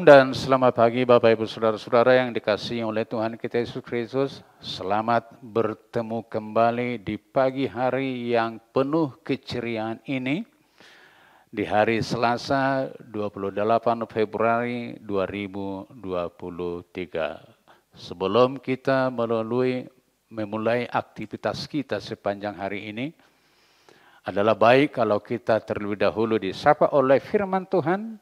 dan selamat pagi Bapak Ibu Saudara-saudara yang dikasihi oleh Tuhan kita Yesus Kristus. Selamat bertemu kembali di pagi hari yang penuh keceriaan ini. Di hari Selasa 28 Februari 2023. Sebelum kita melalui memulai aktivitas kita sepanjang hari ini, adalah baik kalau kita terlebih dahulu disapa oleh firman Tuhan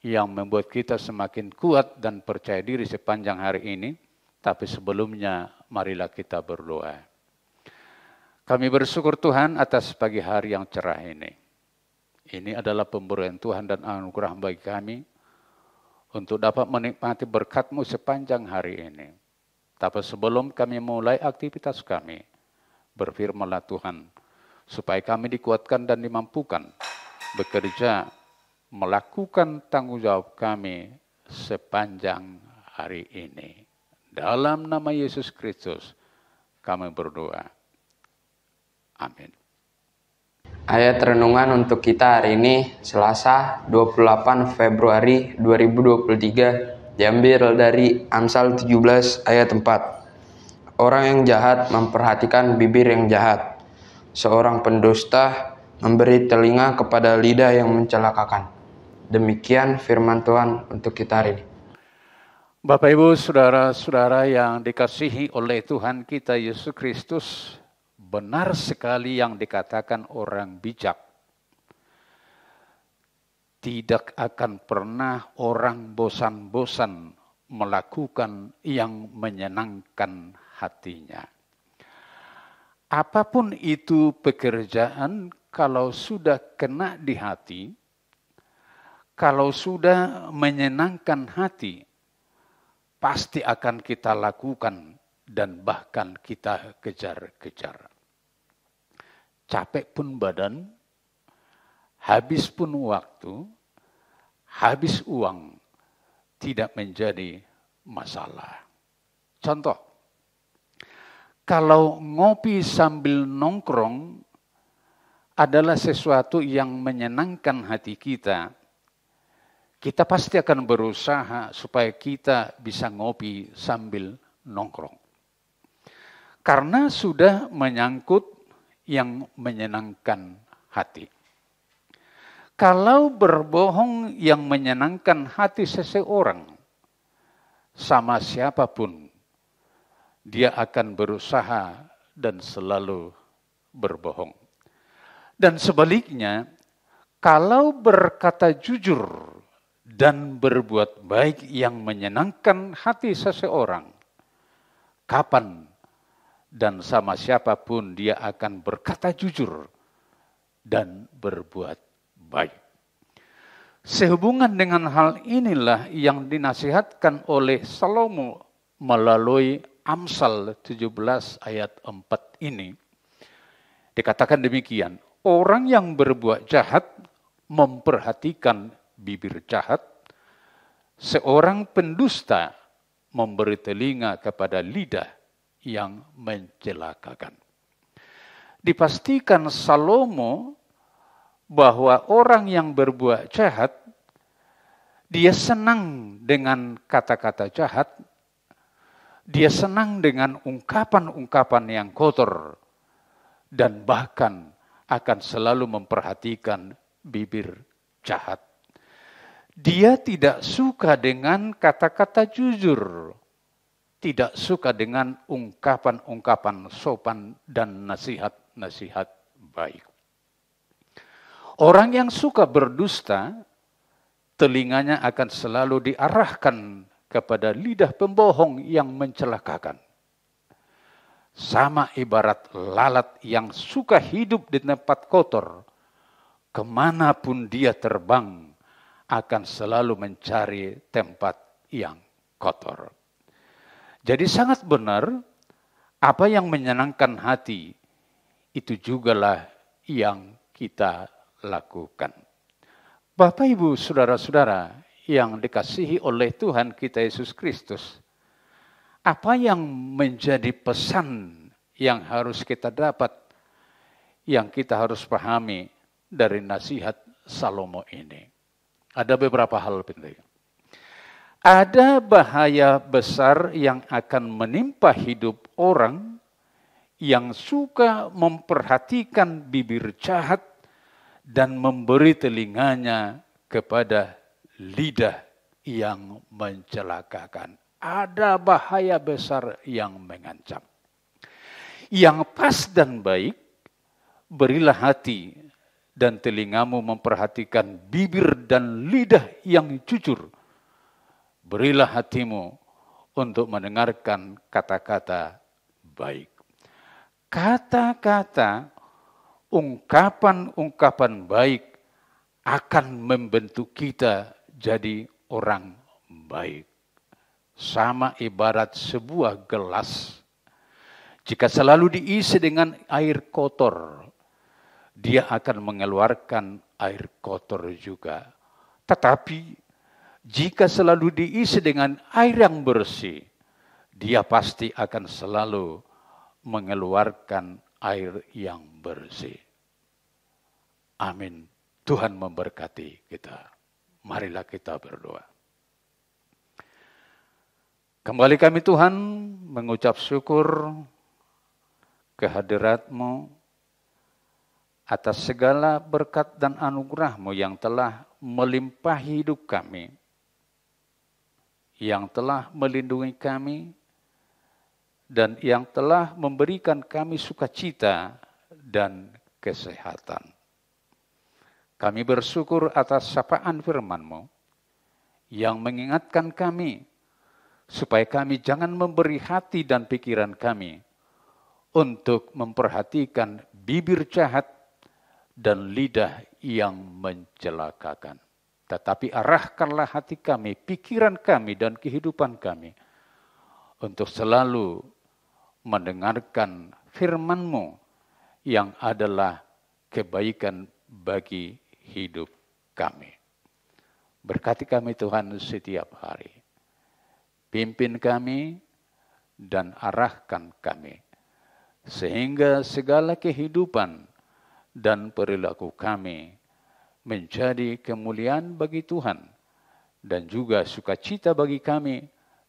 yang membuat kita semakin kuat dan percaya diri sepanjang hari ini. Tapi sebelumnya marilah kita berdoa. Kami bersyukur Tuhan atas pagi hari yang cerah ini. Ini adalah pemberian Tuhan dan anugerah bagi kami untuk dapat menikmati berkatMu sepanjang hari ini. Tapi sebelum kami mulai aktivitas kami, berfirmanlah Tuhan, supaya kami dikuatkan dan dimampukan bekerja melakukan tanggung jawab kami sepanjang hari ini. Dalam nama Yesus Kristus kami berdoa. Amin. Ayat renungan untuk kita hari ini Selasa 28 Februari 2023 diambil dari Amsal 17 ayat 4. Orang yang jahat memperhatikan bibir yang jahat. Seorang pendusta memberi telinga kepada lidah yang mencelakakan. Demikian firman Tuhan untuk kita hari ini. Bapak Ibu, saudara-saudara yang dikasihi oleh Tuhan kita Yesus Kristus, benar sekali yang dikatakan orang bijak. Tidak akan pernah orang bosan-bosan melakukan yang menyenangkan hatinya. Apapun itu pekerjaan, kalau sudah kena di hati, kalau sudah menyenangkan hati, pasti akan kita lakukan dan bahkan kita kejar-kejar. Capek pun badan, habis pun waktu, habis uang, tidak menjadi masalah. Contoh, kalau ngopi sambil nongkrong adalah sesuatu yang menyenangkan hati kita, kita pasti akan berusaha supaya kita bisa ngopi sambil nongkrong. Karena sudah menyangkut yang menyenangkan hati. Kalau berbohong yang menyenangkan hati seseorang, sama siapapun, dia akan berusaha dan selalu berbohong. Dan sebaliknya, kalau berkata jujur dan berbuat baik yang menyenangkan hati seseorang, kapan dan sama siapapun dia akan berkata jujur dan berbuat baik. Sehubungan dengan hal inilah yang dinasihatkan oleh Salomo melalui Amsal 17 ayat 4 ini. Dikatakan demikian, orang yang berbuat jahat memperhatikan bibir jahat, Seorang pendusta memberi telinga kepada lidah yang mencelakakan. Dipastikan Salomo bahwa orang yang berbuat jahat dia senang dengan kata-kata jahat, dia senang dengan ungkapan-ungkapan yang kotor, dan bahkan akan selalu memperhatikan bibir jahat dia tidak suka dengan kata-kata jujur. Tidak suka dengan ungkapan-ungkapan sopan dan nasihat-nasihat baik. Orang yang suka berdusta, telinganya akan selalu diarahkan kepada lidah pembohong yang mencelakakan. Sama ibarat lalat yang suka hidup di tempat kotor, kemanapun dia terbang, akan selalu mencari tempat yang kotor. Jadi sangat benar apa yang menyenangkan hati itu jugalah yang kita lakukan. Bapak Ibu saudara-saudara yang dikasihi oleh Tuhan kita Yesus Kristus, apa yang menjadi pesan yang harus kita dapat, yang kita harus pahami dari nasihat Salomo ini? Ada beberapa hal penting. Ada bahaya besar yang akan menimpa hidup orang yang suka memperhatikan bibir jahat dan memberi telinganya kepada lidah yang mencelakakan. Ada bahaya besar yang mengancam. Yang pas dan baik, berilah hati dan telingamu memperhatikan bibir dan lidah yang jujur. Berilah hatimu untuk mendengarkan kata-kata baik. Kata-kata, ungkapan-ungkapan baik akan membentuk kita jadi orang baik. Sama ibarat sebuah gelas. Jika selalu diisi dengan air kotor, dia akan mengeluarkan air kotor juga. Tetapi jika selalu diisi dengan air yang bersih, dia pasti akan selalu mengeluarkan air yang bersih. Amin. Tuhan memberkati kita. Marilah kita berdoa. Kembali kami Tuhan mengucap syukur kehadiratmu atas segala berkat dan anugerahmu yang telah melimpah hidup kami, yang telah melindungi kami, dan yang telah memberikan kami sukacita dan kesehatan. Kami bersyukur atas sapaan firmanMu yang mengingatkan kami supaya kami jangan memberi hati dan pikiran kami untuk memperhatikan bibir jahat dan lidah yang mencelakakan. Tetapi arahkanlah hati kami, pikiran kami, dan kehidupan kami untuk selalu mendengarkan firman-Mu yang adalah kebaikan bagi hidup kami. Berkati kami Tuhan setiap hari. Pimpin kami dan arahkan kami. Sehingga segala kehidupan dan perilaku kami menjadi kemuliaan bagi Tuhan dan juga sukacita bagi kami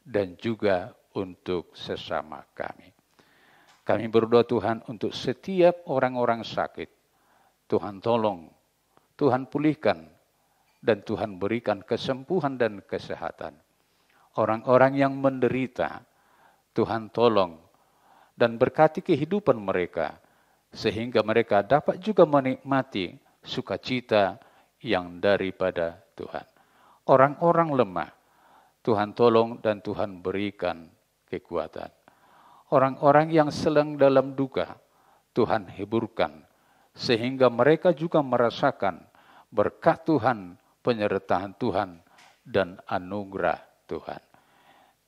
dan juga untuk sesama kami. Kami berdoa Tuhan untuk setiap orang-orang sakit. Tuhan tolong, Tuhan pulihkan, dan Tuhan berikan kesembuhan dan kesehatan. Orang-orang yang menderita, Tuhan tolong dan berkati kehidupan mereka sehingga mereka dapat juga menikmati sukacita yang daripada Tuhan. Orang-orang lemah, Tuhan tolong dan Tuhan berikan kekuatan. Orang-orang yang seleng dalam duka, Tuhan hiburkan, sehingga mereka juga merasakan berkat Tuhan, penyertaan Tuhan, dan anugerah Tuhan.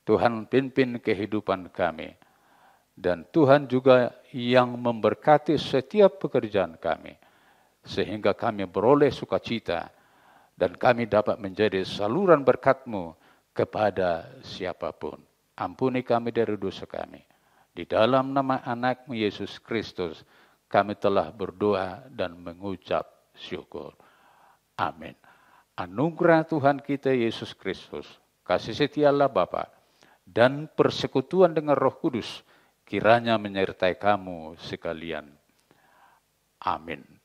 Tuhan pimpin kehidupan kami dan Tuhan juga yang memberkati setiap pekerjaan kami. Sehingga kami beroleh sukacita. Dan kami dapat menjadi saluran berkatmu kepada siapapun. Ampuni kami dari dosa kami. Di dalam nama anakmu Yesus Kristus, kami telah berdoa dan mengucap syukur. Amin. Anugerah Tuhan kita Yesus Kristus, kasih setia Allah Bapa, dan persekutuan dengan Roh Kudus kiranya menyertai kamu sekalian. Amin.